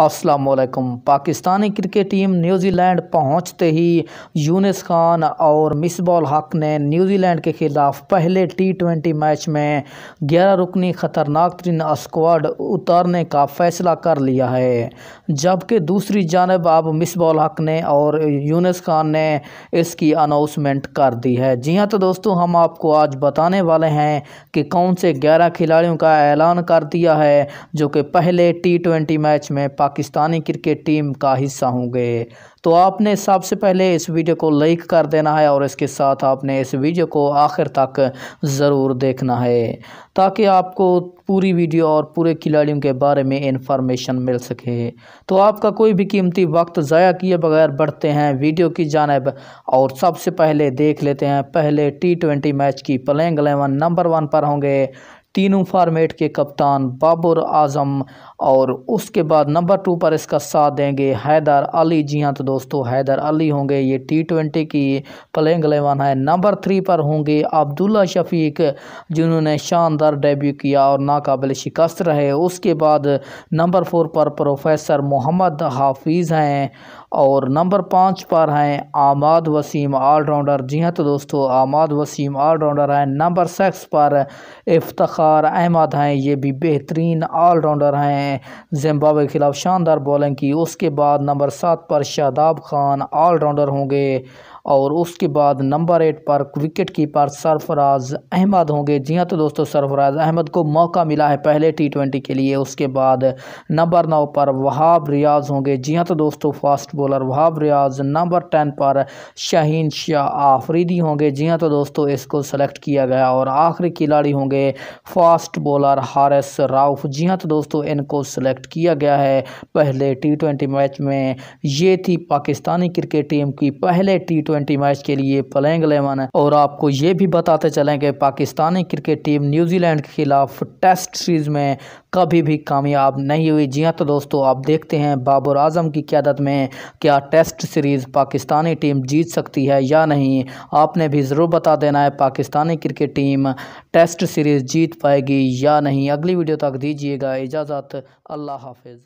असलकम Pakistani cricket team New Zealand पहुंचते ही यूनिस खान और मिसबॉल हक ने न्यूजीलैंड के खिलाफ पहले टी ट्वेंटी मैच में ग्यारह रुकनी ख़तरनाक तरीन स्क्वाड उतारने का फ़ैसला कर लिया है जबकि दूसरी जानब अब मिसबॉल हक ने और यूनिस खान ने इसकी अनाउंसमेंट कर दी है जी हाँ तो दोस्तों हम आपको आज बताने वाले हैं कि कौन से ग्यारह खिलाड़ियों का ऐलान कर दिया है जो कि पहले टी ट्वेंटी मैच में पाकिस्तानी क्रिकेट टीम का हिस्सा होंगे तो आपने सबसे पहले इस वीडियो को लाइक कर देना है और इसके साथ आपने इस वीडियो को आखिर तक ज़रूर देखना है ताकि आपको पूरी वीडियो और पूरे खिलाड़ियों के बारे में इन्फॉर्मेशन मिल सके तो आपका कोई भी कीमती वक्त ज़ाया किए बगैर बढ़ते हैं वीडियो की जानब और सबसे पहले देख लेते हैं पहले टी ट्वेंटी मैच की प्लेंग एलेवन नंबर वन पर होंगे तीनों फार्मेट के कप्तान बाबर आजम और उसके बाद नंबर टू पर इसका साथ देंगे हैदर अली जी हाँ तो दोस्तों हैदर अली होंगे ये टी ट्वेंटी की प्लेइंग एलेवन है नंबर थ्री पर होंगे अब्दुल्ला शफीक जिन्होंने शानदार डेब्यू किया और नाकबिल शिकस्त रहे उसके बाद नंबर फोर पर प्रोफेसर मोहम्मद हाफिज़ हैं और नंबर पाँच पर हैं आमाद वसीम ऑलराउंडर जी हाँ तो दोस्तों आमाद वसीम ऑलराउंडर हैं नंबर सिक्स पर इफ्तार वकार अहमद हैं ये भी बेहतरीन ऑलराउंडर हैं जिम्बावे के खिलाफ शानदार बॉलिंग की उसके बाद नंबर सात पर शादाब खान ऑलराउंडर होंगे और उसके बाद नंबर एट पर विकेट कीपर सरफराज अहमद होंगे जी हाँ तो दोस्तों सरफराज अहमद को मौका मिला है पहले टी ट्वेंटी के लिए उसके बाद नंबर नौ पर वहाब रियाज होंगे जी हाँ तो दोस्तों fast bowler Wahab Riaz number ten पर शाहीन शाह आफरीदी होंगे जी हाँ तो दोस्तों इसको सेलेक्ट किया गया और आखिरी खिलाड़ी होंगे फास्ट बॉलर हारिस राउफ जी हाँ तो दोस्तों इनको सेलेक्ट किया गया है पहले टी ट्वेंटी मैच में ये थी पाकिस्तानी क्रिकेट टीम की पहले टी ट्वेंटी मैच के लिए प्लेइंग एलेवन और आपको ये भी बताते चलें कि पाकिस्तानी क्रिकेट टीम न्यूजीलैंड के खिलाफ टेस्ट सीरीज में कभी भी कामयाब नहीं हुई जी हाँ तो दोस्तों आप देखते हैं बाबर आजम की क्यादत में क्या टेस्ट सीरीज़ पाकिस्तानी टीम जीत सकती है या नहीं आपने भी ज़रूर बता देना है Pakistani cricket team test series जीत पाएगी या नहीं अगली वीडियो तक दीजिएगा इजाज़त अल्लाह हाफिज़